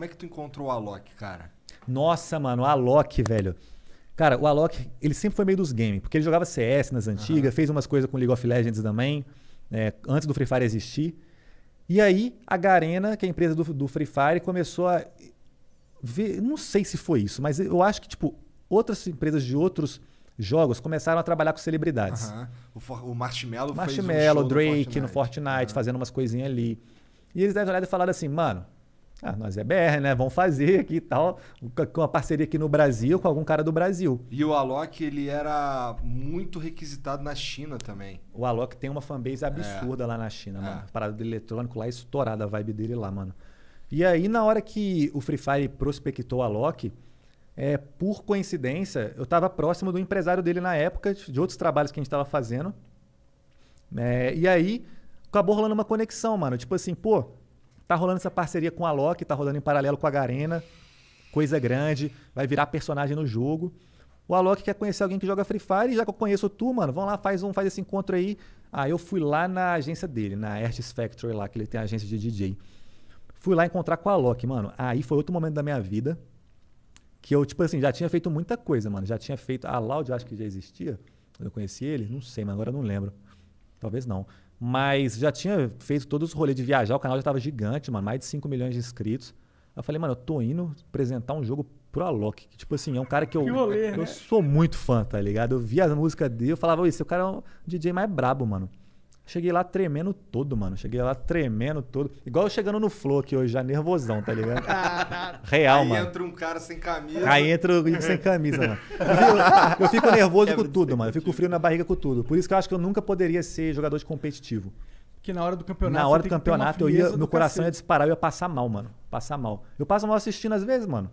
Como é que tu encontrou o Alok, cara? Nossa, mano, o Alok, velho. Cara, o Alok, ele sempre foi meio dos games, porque ele jogava CS nas antigas, uhum. fez umas coisas com League of Legends também, né, antes do Free Fire existir. E aí, a Garena, que é a empresa do, do Free Fire, começou a ver. Não sei se foi isso, mas eu acho que, tipo, outras empresas de outros jogos começaram a trabalhar com celebridades. Uhum. O, o Marshmallow, Marshmallow fez um Drake no Fortnite, no Fortnite uhum. fazendo umas coisinhas ali. E eles deram olhada e falaram assim, mano, ah, nós é BR, né? Vamos fazer aqui e tal. Com uma parceria aqui no Brasil, com algum cara do Brasil. E o Alok, ele era muito requisitado na China também. O Alok tem uma fanbase absurda é. lá na China, é. mano. Parada do eletrônico lá, estourada a vibe dele lá, mano. E aí, na hora que o Free Fire prospectou o Alok, é, por coincidência, eu estava próximo do empresário dele na época, de outros trabalhos que a gente estava fazendo. É, e aí, acabou rolando uma conexão, mano. Tipo assim, pô Tá rolando essa parceria com a Loki, tá rolando em paralelo com a Garena. Coisa grande, vai virar personagem no jogo. O Alok quer conhecer alguém que joga Free Fire, e já que eu conheço tu, mano, vamos lá, faz um, faz esse encontro aí. Aí ah, eu fui lá na agência dele, na Artist Factory lá, que ele tem agência de DJ. Fui lá encontrar com a Loki, mano. Aí foi outro momento da minha vida que eu, tipo assim, já tinha feito muita coisa, mano. Já tinha feito. A Loud, acho que já existia. Quando eu conheci ele, não sei, mas agora eu não lembro. Talvez não. Mas já tinha feito todos os rolês de viajar, o canal já estava gigante, mano, mais de 5 milhões de inscritos. Eu falei, mano, eu tô indo apresentar um jogo pro Alok, que tipo assim, é um cara que eu, que rolê, eu né? sou muito fã, tá ligado? Eu via a música dele, eu falava, esse o cara é um DJ mais brabo, mano. Cheguei lá tremendo todo, mano. Cheguei lá tremendo todo. Igual eu chegando no Flow aqui hoje, já nervosão, tá ligado? Real, aí mano. Aí entra um cara sem camisa. Aí entra um sem camisa, mano. Eu, fico é nervoso é com tudo, mano. Eu fico frio na barriga com tudo. Por isso que eu acho que eu nunca poderia ser jogador de competitivo. Que na hora do campeonato. Na hora do campeonato, eu ia, meu coração cacete. ia disparar, eu ia passar mal, mano. Passar mal. Eu passo mal assistindo às vezes, mano.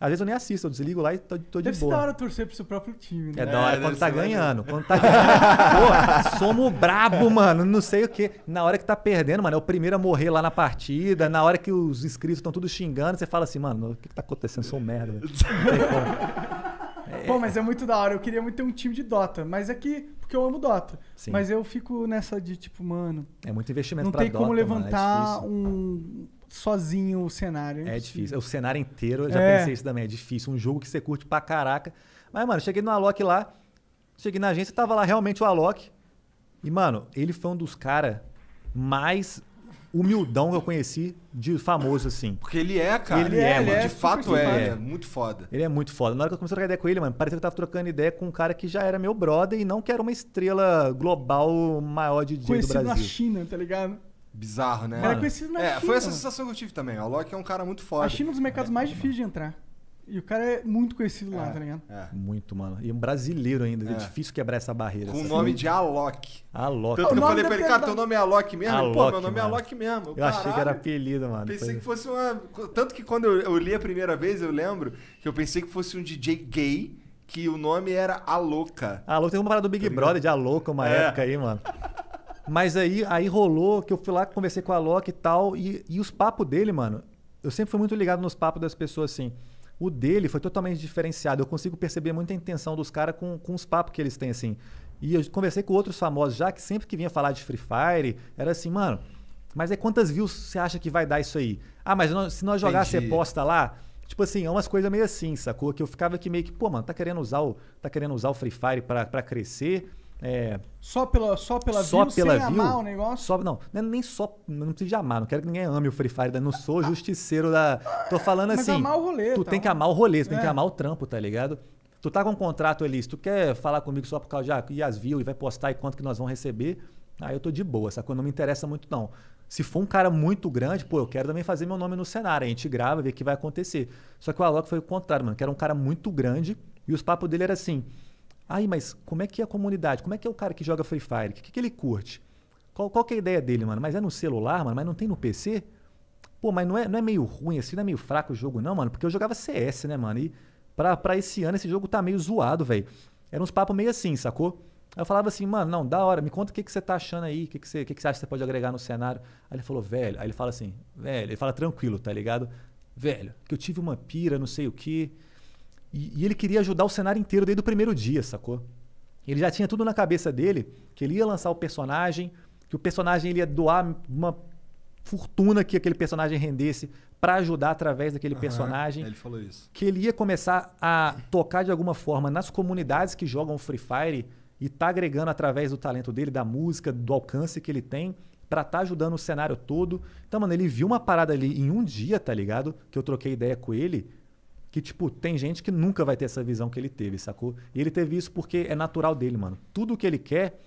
Às vezes eu nem assisto, eu desligo lá e tô, tô de Deve boa. Deve ser da hora torcer pro seu próprio time, né? É da hora é, quando, tá ganhando, quando tá ganhando. Pô, somos brabo, mano. Não sei o quê. Na hora que tá perdendo, mano, é o primeiro a morrer lá na partida. Na hora que os inscritos estão tudo xingando, você fala assim, mano, o que, que tá acontecendo? Eu sou um merda. Velho. Pô, mas é muito da hora. Eu queria muito ter um time de Dota, mas é que. Porque eu amo Dota. Sim. Mas eu fico nessa de tipo, mano. É muito investimento pra Dota. Não tem como levantar mano, é um sozinho o cenário. É difícil. O cenário inteiro, eu já é. pensei isso também, é difícil. Um jogo que você curte pra caraca. Mas, mano, cheguei no Alok lá, cheguei na agência, tava lá realmente o Alok. E, mano, ele foi um dos caras mais humildão que eu conheci de famoso, assim. Porque ele é, cara. Ele, é, ele é, é, mano. É, de fato é, é. Muito foda. Ele é muito foda. Na hora que eu comecei a trocar ideia com ele, mano, parecia que eu tava trocando ideia com um cara que já era meu brother e não que era uma estrela global maior de DJ Conhecido do Brasil. na China, tá ligado? bizarro, né? Era é conhecido na é, China. Foi essa sensação que eu tive também. O Alok é um cara muito forte A China é um dos mercados é, mais difíceis de entrar. E o cara é muito conhecido é, lá, tá ligado? É. Muito, mano. E um brasileiro ainda. É, é. difícil quebrar essa barreira. Com o nome de Alok. Alok. Tanto que eu falei pra ele, cara, teu nome é Alok mesmo? Alok, Pô, meu nome é mano. é Alok mesmo. Eu, eu achei que era apelido, mano. Pensei que fosse uma... Tanto que quando eu, li a primeira vez, eu lembro que eu pensei que fosse um DJ gay que o nome era A Louca. A tem uma parada do Big tá Brother de A Louca uma época aí, mano. Mas aí, aí rolou que eu fui lá, conversei com a Loki e tal, e, e os papos dele, mano, eu sempre fui muito ligado nos papos das pessoas assim. O dele foi totalmente diferenciado. Eu consigo perceber muita intenção dos caras com, com os papos que eles têm, assim. E eu conversei com outros famosos já, que sempre que vinha falar de Free Fire, era assim, mano, mas é quantas views você acha que vai dar isso aí? Ah, mas nós, se nós jogar ser posta lá, tipo assim, é umas coisas meio assim, sacou? Que eu ficava aqui meio que, pô, mano, tá querendo usar o, tá querendo usar o Free Fire para crescer, é, só pela, só pela só view, pela sem view, amar o negócio? Só, não, é nem só, não precisa de amar, não quero que ninguém ame o Free Fire, né? não sou justiceiro da... Tô falando Mas assim... amar o rolê. Tu tá, tem que amar o rolê, tu é. tem que é. amar o trampo, tá ligado? Tu tá com um contrato ali, se tu quer falar comigo só por causa de ah, e as view e vai postar e quanto que nós vamos receber, aí eu tô de boa, essa coisa não me interessa muito não. Se for um cara muito grande, pô, eu quero também fazer meu nome no cenário. A gente grava, vê o que vai acontecer. Só que o Alok foi o contrário, mano. Que era um cara muito grande e os papos dele era assim. Aí, mas como é que é a comunidade? Como é que é o cara que joga Free Fire? O que, que ele curte? Qual, qual que é a ideia dele, mano? Mas é no celular, mano? Mas não tem no PC? Pô, mas não é, não é meio ruim assim, não é meio fraco o jogo, não, mano? Porque eu jogava CS, né, mano? E pra, pra esse ano esse jogo tá meio zoado, velho. Era uns papos meio assim, sacou? Aí eu falava assim, mano, não, da hora, me conta o que, que você tá achando aí, o que, que, você, que, que você acha que você pode agregar no cenário. Aí ele falou, velho, aí ele fala assim, velho, ele fala tranquilo, tá ligado? Velho, que eu tive uma pira, não sei o que e, e, ele queria ajudar o cenário inteiro desde o primeiro dia, sacou? Ele já tinha tudo na cabeça dele, que ele ia lançar o personagem, que o personagem ele ia doar uma fortuna que aquele personagem rendesse para ajudar através daquele uhum, personagem. Ele falou isso. Que ele ia começar a tocar de alguma forma nas comunidades que jogam Free Fire e tá agregando através do talento dele, da música, do alcance que ele tem, para tá ajudando o cenário todo. Então, mano, ele viu uma parada ali em um dia, tá ligado? Que eu troquei ideia com ele que, tipo, tem gente que nunca vai ter essa visão que ele teve, sacou? E ele teve isso porque é natural dele, mano. Tudo que ele quer,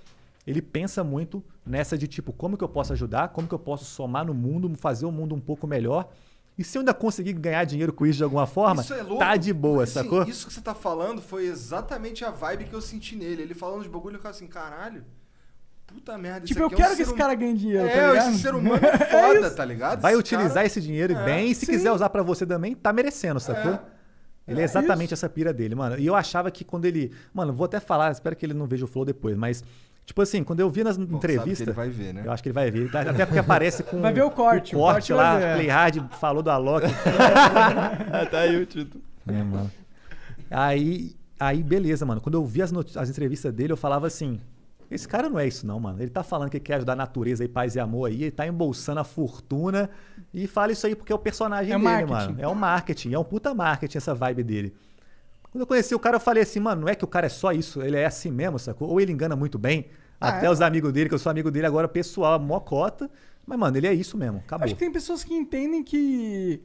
ele pensa muito nessa de, tipo, como que eu posso ajudar, como que eu posso somar no mundo, fazer o mundo um pouco melhor. E se eu ainda conseguir ganhar dinheiro com isso de alguma forma, isso é louco, tá de boa, assim, sacou? Isso que você tá falando foi exatamente a vibe que eu senti nele. Ele falando de bagulho, eu falo assim, caralho. Puta merda, Tipo, eu é quero um que esse hum- cara ganhe dinheiro, é, tá esse ser humano é, é foda, é tá ligado? Vai esse utilizar cara... esse dinheiro é, bem, e se sim. quiser usar para você também, tá merecendo, sacou? É. Ele é, é exatamente isso? essa pira dele, mano. E eu achava que quando ele. Mano, vou até falar, espero que ele não veja o flow depois, mas. Tipo assim, quando eu vi nas entrevistas. ele vai ver, né? Eu acho que ele vai ver. Até porque aparece com. Vai ver o corte, o corte, o corte lá. Playhard falou do Alok. tá aí o título. É, mano. Aí, aí beleza, mano. Quando eu vi as, as entrevistas dele, eu falava assim: esse cara não é isso, não, mano. Ele tá falando que quer ajudar a natureza e paz e amor aí, ele tá embolsando a fortuna e fala isso aí porque é o personagem é dele, marketing. mano. É o um marketing, é um puta marketing essa vibe dele. Quando eu conheci o cara, eu falei assim, mano, não é que o cara é só isso, ele é assim mesmo, sacou? Ou ele engana muito bem, ah, até é? os amigos dele, que eu sou amigo dele agora, pessoal, mocota. Mas, mano, ele é isso mesmo, acabou. Acho que tem pessoas que entendem que.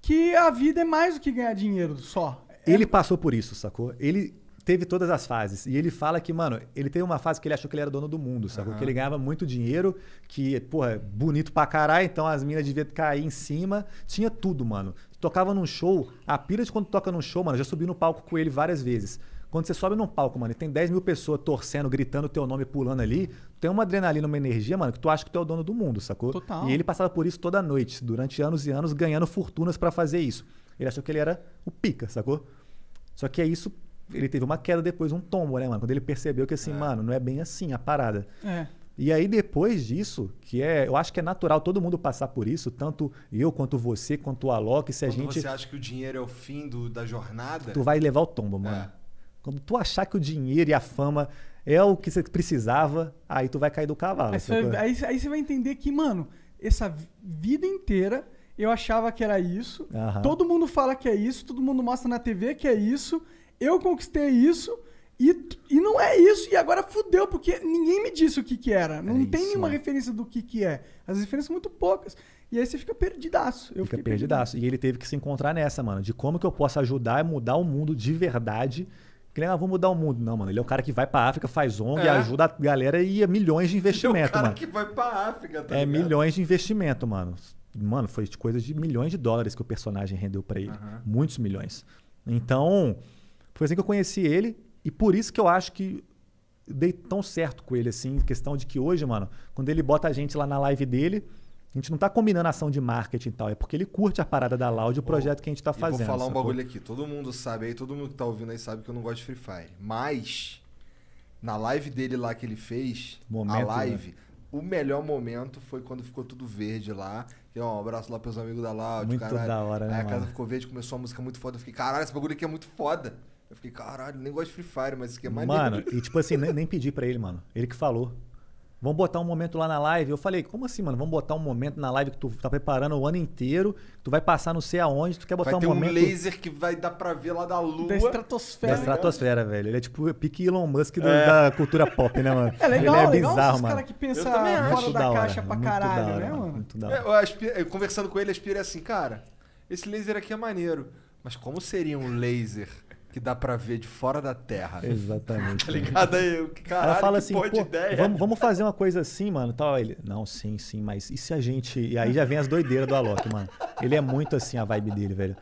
que a vida é mais do que ganhar dinheiro só. É ele passou por isso, sacou? Ele teve todas as fases. E ele fala que, mano, ele teve uma fase que ele achou que ele era dono do mundo, sacou? Uhum. Que ele ganhava muito dinheiro, que, porra, bonito pra caralho, então as minas devia cair em cima. Tinha tudo, mano. Tocava num show, a pira de quando toca num show, mano, já subi no palco com ele várias vezes. Quando você sobe num palco, mano, e tem 10 mil pessoas torcendo, gritando teu nome, pulando ali, tem uma adrenalina, uma energia, mano, que tu acha que tu é o dono do mundo, sacou? Total. E ele passava por isso toda noite, durante anos e anos, ganhando fortunas para fazer isso. Ele achou que ele era o pica, sacou? Só que é isso ele teve uma queda depois, um tombo, né, mano? Quando ele percebeu que assim, é. mano, não é bem assim a parada. É. E aí depois disso, que é, eu acho que é natural todo mundo passar por isso, tanto eu quanto você, quanto o Alok, se Quando a gente você acha que o dinheiro é o fim do, da jornada, tu vai levar o tombo, mano. É. Quando tu achar que o dinheiro e a fama é o que você precisava, aí tu vai cair do cavalo. Aí, você, vai, aí, aí você vai entender que, mano, essa vida inteira eu achava que era isso, uhum. todo mundo fala que é isso, todo mundo mostra na TV que é isso, eu conquistei isso e, e não é isso. E agora fudeu, porque ninguém me disse o que, que era. Não é tem nenhuma né? referência do que, que é. As referências são muito poucas. E aí você fica perdidaço. Eu fica perdidaço. E ele teve que se encontrar nessa, mano, de como que eu posso ajudar e mudar o mundo de verdade. Que ele, ah, vou mudar o mundo. Não, mano, ele é o cara que vai pra África, faz ONG, é. ajuda a galera e é milhões de é investimento, mano. É o cara mano. que vai pra África, tá É ligado? milhões de investimento, mano. Mano, foi coisa de milhões de dólares que o personagem rendeu para ele. Uhum. Muitos milhões. Então, foi assim que eu conheci ele e por isso que eu acho que dei tão certo com ele, assim, questão de que hoje, mano, quando ele bota a gente lá na live dele, a gente não tá combinando ação de marketing e tal, é porque ele curte a parada da Loud, o projeto que a gente tá fazendo. Vou falar um bagulho aqui, todo mundo sabe aí, todo mundo que tá ouvindo aí sabe que eu não gosto de Free Fire, mas na live dele lá que ele fez, momento, a né? live, né? o melhor momento foi quando ficou tudo verde lá. E, ó, um abraço lá pros amigos da Loud, muito caralho. da hora, né, Aí a casa mano? ficou verde, começou uma música muito foda, eu fiquei, caralho, esse bagulho aqui é muito foda. Eu fiquei, caralho, nem gosto de Free Fire, mas isso aqui é mais Mano, e tipo assim, nem, nem pedi pra ele, mano. Ele que falou. Vamos botar um momento lá na live. Eu falei, como assim, mano? Vamos botar um momento na live que tu tá preparando o ano inteiro, que tu vai passar não sei aonde, tu quer botar vai um ter momento. um laser que vai dar pra ver lá da lua. Da estratosfera. Da estratosfera, né? velho. Ele é tipo pique Elon Musk do, é. da cultura pop, né, mano? É legal, Ele é legal bizarro, mano. cara que pensa fora da, da hora, caixa pra caralho, da hora, né, mano? Muito da é, hora. Eu, eu, conversando com ele, a Aspira é assim, cara, esse laser aqui é maneiro, mas como seria um laser? que dá para ver de fora da Terra. Exatamente. tá ligado aí? Caralho, Ela fala assim, ideia. Vamos, vamos, fazer uma coisa assim, mano. Tal. Tá, ele, não, sim, sim, mas e se a gente. E aí já vem as doideiras do Alok, mano. Ele é muito assim a vibe dele, velho.